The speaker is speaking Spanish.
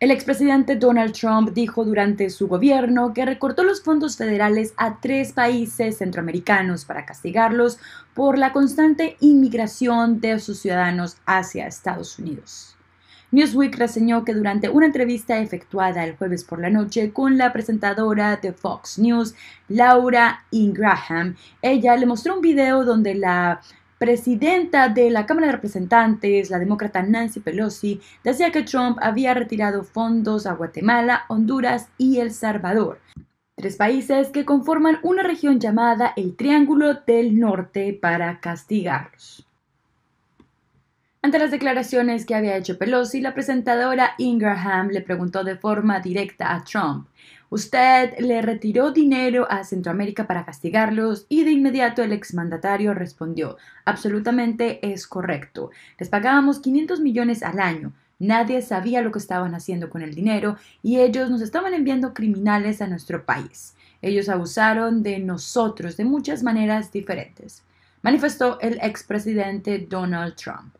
El expresidente Donald Trump dijo durante su gobierno que recortó los fondos federales a tres países centroamericanos para castigarlos por la constante inmigración de sus ciudadanos hacia Estados Unidos. Newsweek reseñó que durante una entrevista efectuada el jueves por la noche con la presentadora de Fox News, Laura Ingraham, ella le mostró un video donde la presidenta de la Cámara de Representantes, la demócrata Nancy Pelosi, decía que Trump había retirado fondos a Guatemala, Honduras y El Salvador, tres países que conforman una región llamada el Triángulo del Norte para castigarlos. Ante las declaraciones que había hecho Pelosi, la presentadora Ingraham le preguntó de forma directa a Trump, usted le retiró dinero a Centroamérica para castigarlos y de inmediato el exmandatario respondió, absolutamente es correcto, les pagábamos 500 millones al año, Nadie sabía lo que estaban haciendo con el dinero y ellos nos estaban enviando criminales a nuestro país. Ellos abusaron de nosotros de muchas maneras diferentes, manifestó el expresidente Donald Trump.